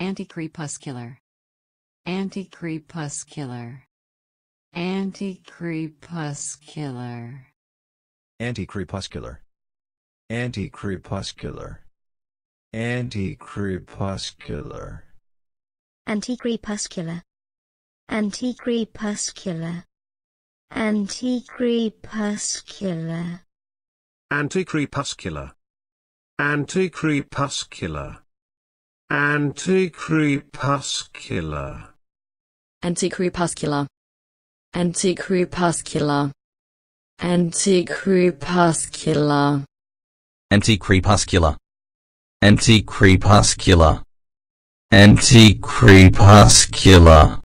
Anticrepuscular. Anticrepuscular. Anticrepuscular. Anticrepuscular. Anticrepuscular. Anticrepuscular. Anticrepuscular. Anticrepuscular. Anticrepuscular. Anticrepuscular. Anticrepuscular. Anticrepuscular. Anticrepuscular. Anticrepuscular. Anticrepuscular. Anticrepuscular. Anticrepuscular. Anticrepuscular.